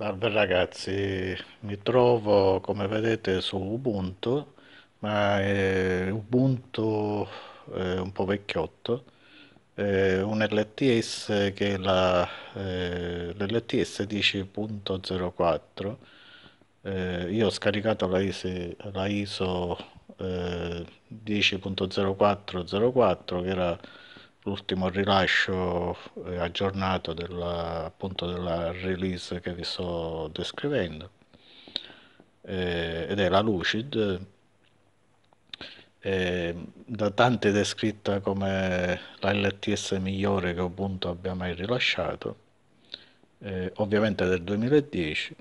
Salve ragazzi, mi trovo come vedete su Ubuntu, ma è Ubuntu eh, un po' vecchiotto, eh, un LTS che è la, eh, l'LTS 10.04, eh, io ho scaricato la ISO, la ISO 10.0404 eh, che era l'ultimo rilascio eh, aggiornato della, appunto della release che vi sto descrivendo eh, ed è la Lucid eh, da tanti descritta come la LTS migliore che Ubuntu abbia mai rilasciato eh, ovviamente del 2010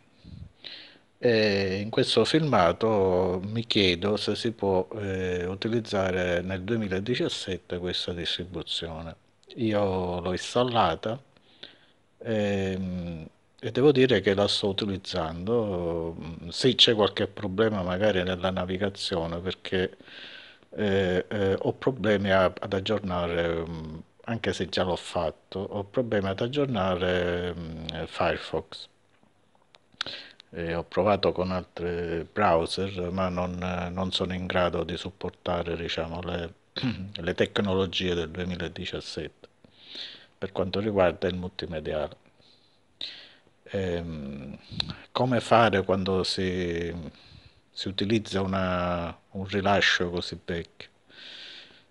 e in questo filmato mi chiedo se si può eh, utilizzare nel 2017 questa distribuzione. Io l'ho installata e, ehm, e, devo dire che la sto utilizzando. Mm, sì, c'è qualche problema magari nella navigazione perché eh, eh, ho problemi a, ad aggiornare, mm, anche se già l'ho fatto, ho problemi ad aggiornare mm, Firefox eh, ho provato con altri browser, ma non, non sono in grado di supportare diciamo, le, le, tecnologie del 2017 per quanto riguarda il multimediale. Eh, come fare quando si, si utilizza una, un rilascio così vecchio?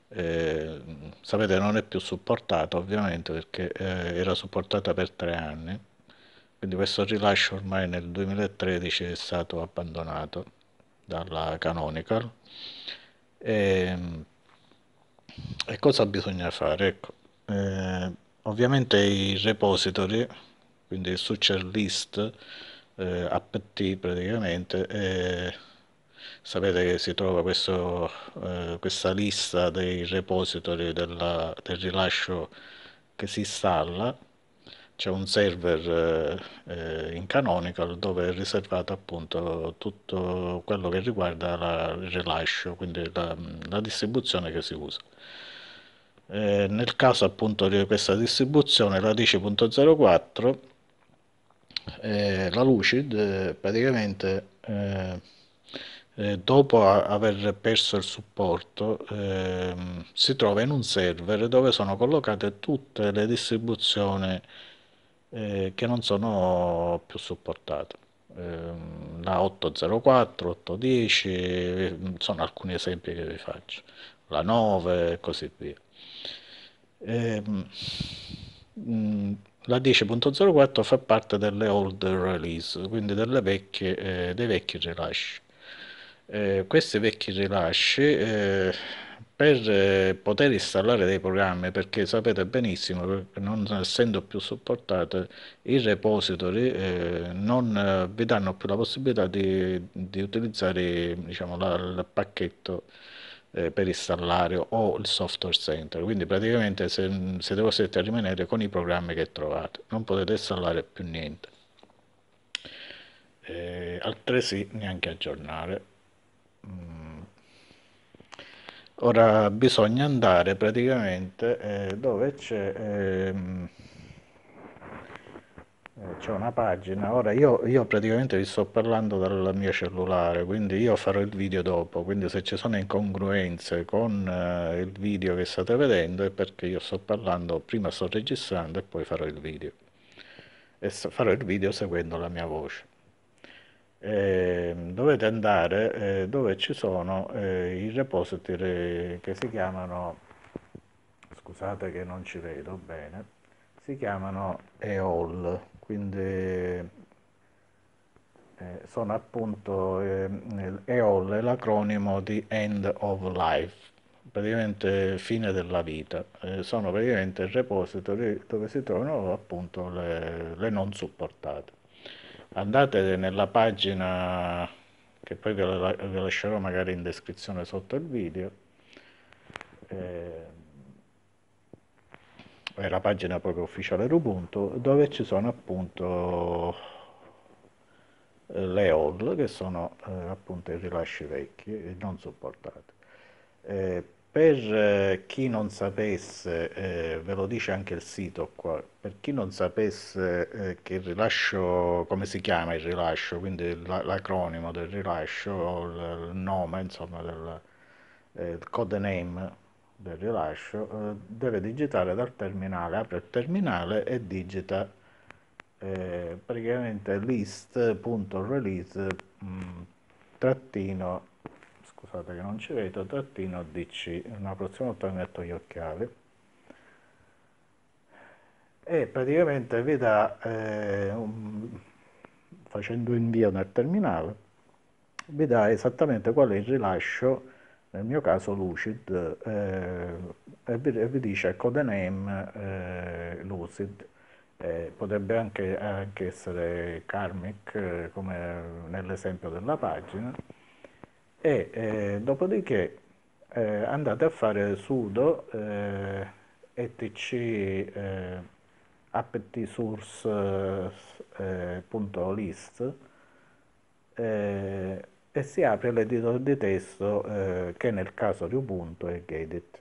Eh, sapete non è più supportato ovviamente perché eh, era supportata per tre anni quindi questo rilascio ormai nel 2013 è stato abbandonato dalla Canonical. E, ehm, e cosa bisogna fare? Ecco, eh, ovviamente i repository, quindi il success list, eh, apt praticamente, eh, sapete che si trova questo, eh, questa lista dei repository della, del rilascio che si installa c'è un server eh, in Canonical dove è riservato appunto tutto quello che riguarda il rilascio, quindi la, la, distribuzione che si usa. Eh, nel caso appunto di questa distribuzione, la 10.04, eh, la Lucid eh, praticamente eh, eh, dopo aver perso il supporto ehm, si trova in un server dove sono collocate tutte le distribuzioni eh, che non sono più supportate. Ehm, la 804, 810, eh, sono alcuni esempi che vi faccio, la 9 e così via. Eh, la 10.04 fa parte delle old release, quindi vecchie, eh, dei vecchi rilasci. Eh, questi vecchi rilasci eh, per eh, poter installare dei programmi, perché sapete benissimo che non essendo più supportate i repository eh, non eh, vi danno più la possibilità di, di utilizzare diciamo, la, il pacchetto eh, per installare o il software center quindi praticamente se, siete a rimanere con i programmi che trovate non potete installare più niente eh, altresì neanche aggiornare mm Ora bisogna andare praticamente eh, dove c'è, ehm, eh, c'è una pagina, ora io, io, praticamente vi sto parlando dal mio cellulare, quindi io farò il video dopo, quindi se ci sono incongruenze con eh, il video che state vedendo è perché io sto parlando, prima sto registrando e poi farò il video, e farò il video seguendo la mia voce. Ehm, dovete andare eh, dove ci sono eh, i repository che si chiamano, scusate che non ci vedo bene, si chiamano EOL, quindi eh, sono appunto EOL eh, è l'acronimo di End of Life praticamente fine della vita, eh, sono praticamente repository dove si trovano appunto le, le non supportate andate nella pagina che poi vi, la, vi lascerò magari in descrizione sotto il video eh, è la pagina proprio ufficiale Ubuntu dove ci sono appunto eh, le all che sono eh, appunto i rilasci vecchi e non supportati eh, per eh, chi non sapesse, eh, ve lo dice anche il sito qua, per chi non sapesse eh, che il rilascio, come si chiama il rilascio, quindi l'acronimo del rilascio, o il, nome, insomma, del, eh, il codename del rilascio, eh, deve digitare dal terminale, apre il terminale e digita eh, praticamente list.release mm, trattino scusate che non ci vedo, trattino DC, una prossima volta mi metto gli occhiali, e praticamente vi dà, eh, un, facendo invio nel terminale, vi dà esattamente qual è il rilascio, nel mio caso Lucid, eh, e, vi, e vi dice codename eh, Lucid, eh, potrebbe anche, anche, essere karmic eh, come nell'esempio della pagina e eh, dopodiché eh, andate a fare sudo eh, etc eh, aptsource.list eh, eh, e si apre l'editor di testo eh, che nel caso di Ubuntu è Gedit.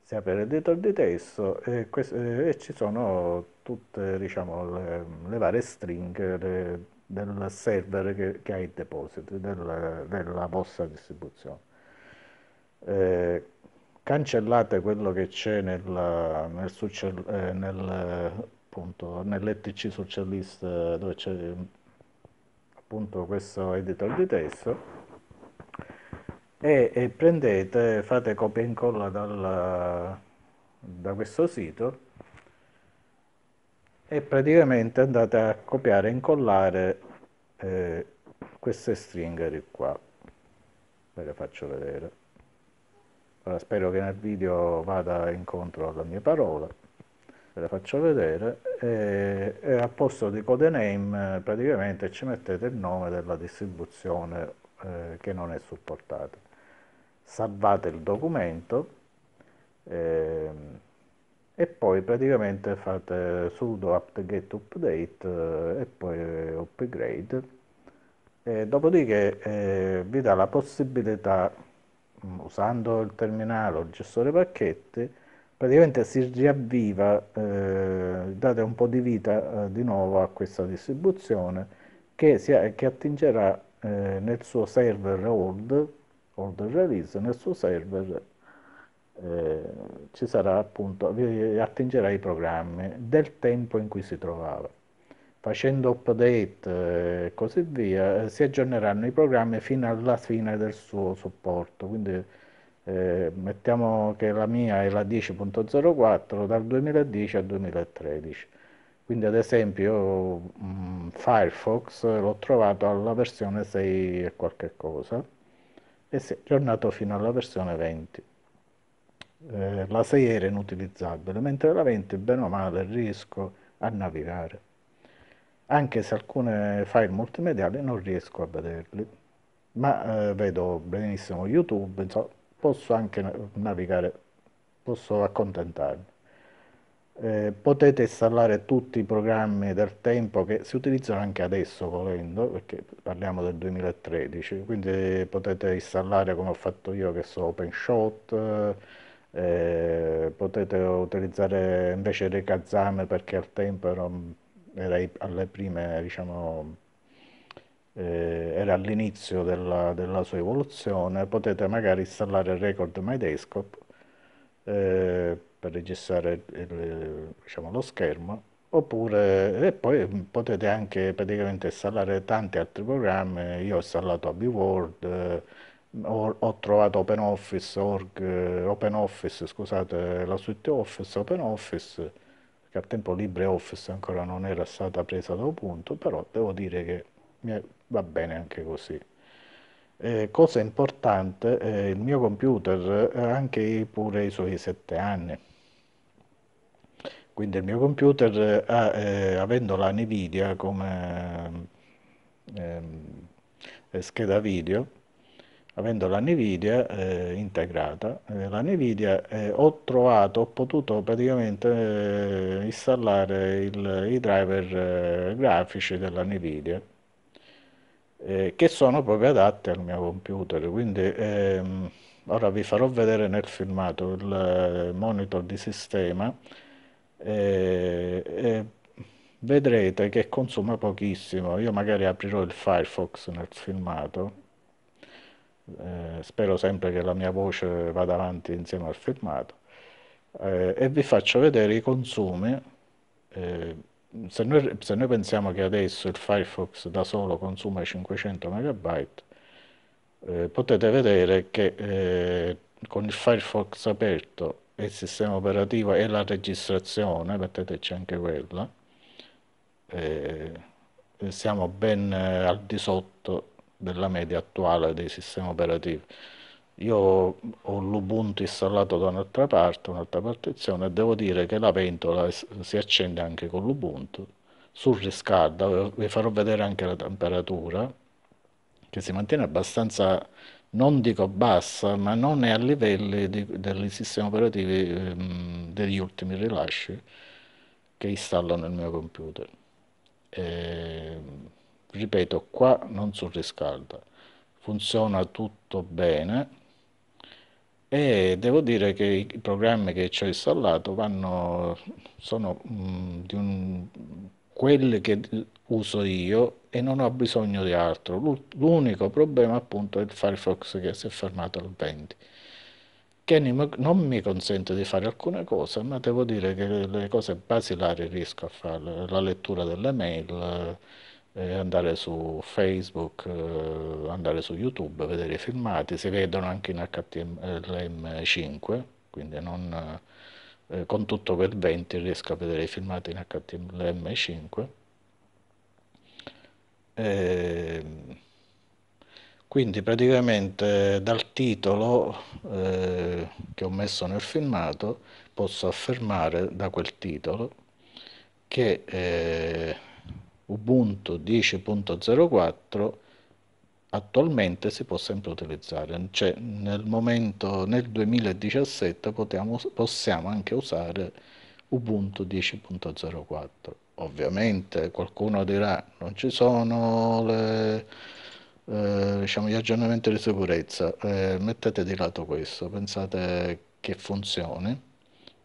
Si apre l'editor di testo e, e, ci sono tutte diciamo, le, le varie stringhe, del server che, che ha il deposito, della, della vostra distribuzione. Eh, cancellate quello che c'è nel, nel, succel, eh, nel appunto, nell'ETC social list eh, dove c'è appunto questo editor di testo e, e prendete, fate copia e incolla dal, da questo sito e praticamente andate a copiare e incollare eh, queste stringhe di qua ve le faccio vedere ora spero che nel video vada incontro alla mia parola ve le faccio vedere e, e al posto di codename praticamente ci mettete il nome della distribuzione eh, che non è supportata salvate il documento eh, e poi praticamente fate sudo apt-get update eh, e poi upgrade e dopodiché eh, vi dà la possibilità mm, usando il terminale o il gestore pacchetti praticamente si riavviva eh, date un po' di vita eh, di nuovo a questa distribuzione che, si, che attingerà eh, nel suo server old, old release nel suo server eh, ci sarà appunto, attingerà i programmi del tempo in cui si trovava. Facendo update eh, e così via, eh, si aggiorneranno i programmi fino alla fine del suo supporto. Quindi eh, mettiamo che la mia è la 10.04 dal 2010 al 2013. Quindi ad esempio mh, mm, Firefox l'ho trovato alla versione 6 e qualche cosa e si è aggiornato fino alla versione 20 eh, la 6 era inutilizzabile, mentre la 20 bene o male riesco a navigare, anche se alcune file multimediali non riesco a vederli, ma eh, vedo benissimo YouTube, insomma, posso anche navigare, posso accontentarmi. Eh, potete installare tutti i programmi del tempo che si utilizzano anche adesso volendo perché parliamo del 2013 quindi potete installare come ho fatto io che so OpenShot eh, potete utilizzare invece Rekazame perché al tempo era, era alle prime, diciamo, eh, era all'inizio della, della, sua evoluzione, potete magari installare Record My Desktop eh, per registrare il, diciamo, lo schermo oppure e poi potete anche praticamente installare tanti altri programmi, io ho installato AbiWord, ho, ho trovato OpenOffice, org, eh, OpenOffice, scusate, la suite Office, OpenOffice, che al tempo LibreOffice ancora non era stata presa da Ubuntu, però devo dire che è, va bene anche così. Eh, cosa importante, eh, il mio computer ha eh, anche pure i suoi sette anni. Quindi il mio computer, eh, ha, eh, avendo la Nvidia come ehm, scheda video, avendo la Nvidia eh, integrata, eh, la Nvidia eh, ho trovato, ho potuto praticamente eh, installare il, i driver eh, grafici della Nvidia eh, che sono proprio adatti al mio computer, quindi ehm, ora vi farò vedere nel filmato il monitor di sistema vedrete che consuma pochissimo, io magari aprirò il Firefox nel filmato eh, spero sempre che la mia voce vada avanti insieme al filmato, eh, e vi faccio vedere i consumi. Eh, se, noi, se, noi, pensiamo che adesso il Firefox da solo consuma 500 MB, potete vedere che eh, con il Firefox aperto e il sistema operativo e la registrazione, metteteci anche quella, eh, siamo ben eh, al di sotto della media attuale dei sistemi operativi. Io ho l'Ubuntu installato da un'altra parte, un'altra partizione, e devo dire che la ventola si accende anche con l'Ubuntu, surriscalda, vi farò vedere anche la temperatura, che si mantiene abbastanza, non dico bassa, ma non è a livelli di, dei sistemi operativi ehm, degli ultimi rilasci che installo nel mio computer. Ehm ripeto qua non surriscalda funziona tutto bene e devo dire che i programmi che ci ho installato vanno, sono mh, mm, un, quelli che uso io e non ho bisogno di altro. L'unico problema appunto è il Firefox che si è fermato al 20, che non mi consente di fare alcune cose, ma devo dire che le cose basilari riesco a fare, la lettura delle mail andare su Facebook, eh, andare su YouTube, vedere i filmati, si vedono anche in HTML5, quindi non, eh, con tutto quel 20 riesco a vedere i filmati in HTML5. E ehm, quindi praticamente dal titolo eh, che ho messo nel filmato posso affermare da quel titolo che eh, Ubuntu 10.04 attualmente si può sempre utilizzare, cioè nel momento nel 2017 potiamo, possiamo anche usare Ubuntu 10.04. Ovviamente qualcuno dirà non ci sono le, eh, diciamo, gli aggiornamenti di sicurezza, eh, mettete di lato questo, pensate che funzioni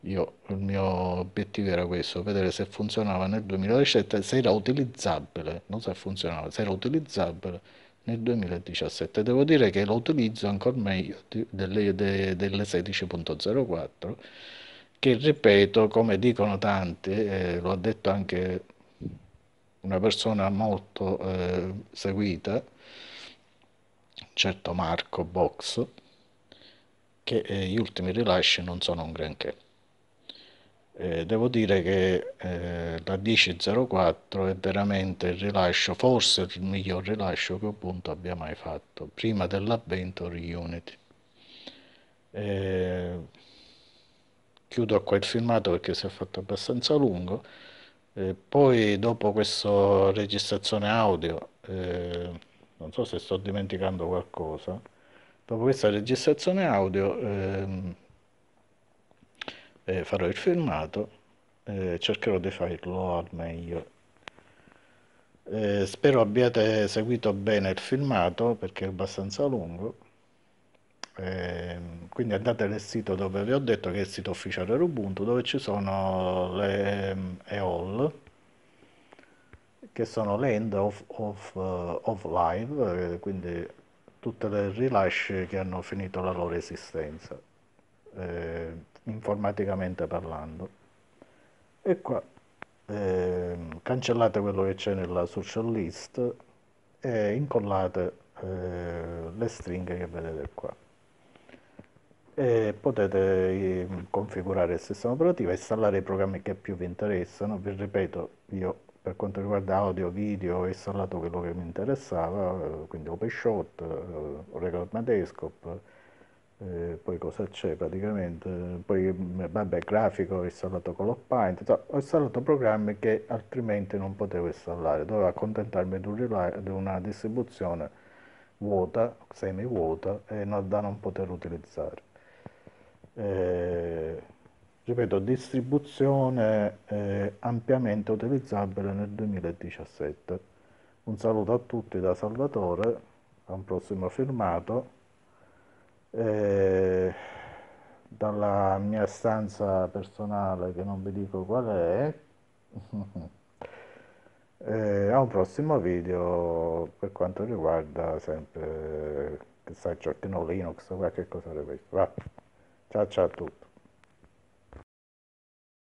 io, il mio obiettivo era questo, vedere se funzionava nel 2017, se era utilizzabile, non se funzionava, se era utilizzabile nel 2017. Devo dire che lo utilizzo ancora meglio delle, delle, delle 16.04 che ripeto, come dicono tanti, eh, lo ha detto anche una persona molto eh, seguita, certo Marco Box, che eh, gli ultimi rilasci non sono un granché. Eh, devo dire che eh, la 10.04 è veramente il rilascio, forse il miglior rilascio che appunto abbia mai fatto, prima dell'avvento di Unity. Eh, chiudo qua il filmato perché si è fatto abbastanza lungo. Eh, poi dopo questa registrazione audio, eh, non so se sto dimenticando qualcosa, dopo questa registrazione audio... Ehm, eh, farò il filmato eh, cercherò di farlo al meglio eh, spero abbiate seguito bene il filmato perché è abbastanza lungo ehm, quindi andate nel sito dove vi ho detto che è il sito ufficiale Ubuntu dove ci sono le EOL ehm, che sono le end of, of, eh, of live eh, quindi tutte le rilasci che hanno finito la loro esistenza eh, informaticamente parlando. E qua eh, cancellate quello che c'è nella social list e incollate eh, le stringhe che vedete qua. E potete eh, configurare il sistema operativo, installare i programmi che più vi interessano. Vi ripeto, io per quanto riguarda audio, video, ho installato quello che mi interessava, eh, quindi OpenShot, eh, Record Metascope, eh, poi cosa c'è praticamente, poi mm, vabbè grafico ho installato Colopaint, cioè, ho installato programmi che altrimenti non potevo installare, dovevo accontentarmi di, una distribuzione vuota, semi vuota e non, da non poter utilizzare. Eh, ripeto, distribuzione eh, ampiamente utilizzabile nel 2017. Un saluto a tutti da Salvatore, a un prossimo filmato. Eh, dalla mia stanza personale, che non vi dico qual è, eh, a un prossimo video per quanto riguarda sempre, che sai, Linux Linux, qualche cosa di questo. Va. Ciao ciao a tutti.